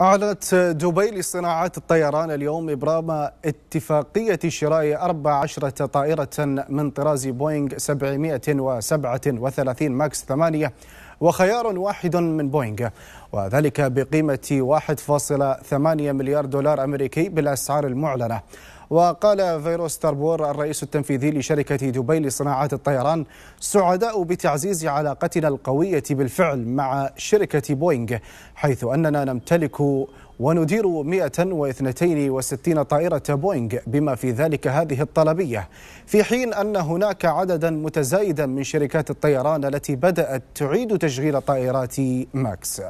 أعلنت دبي لصناعات الطيران اليوم إبرام اتفاقية شراء 14 طائرة من طراز بوينغ 737 ماكس 8 وخيار واحد من بوينغ وذلك بقيمة 1.8 مليار دولار أمريكي بالأسعار المعلنة وقال فيروس تربور الرئيس التنفيذي لشركة دبي لصناعة الطيران سعداء بتعزيز علاقتنا القوية بالفعل مع شركة بوينغ حيث أننا نمتلك وندير 162 طائرة بوينغ بما في ذلك هذه الطلبية في حين أن هناك عددا متزايدا من شركات الطيران التي بدأت تعيد تشغيل طائرات ماكس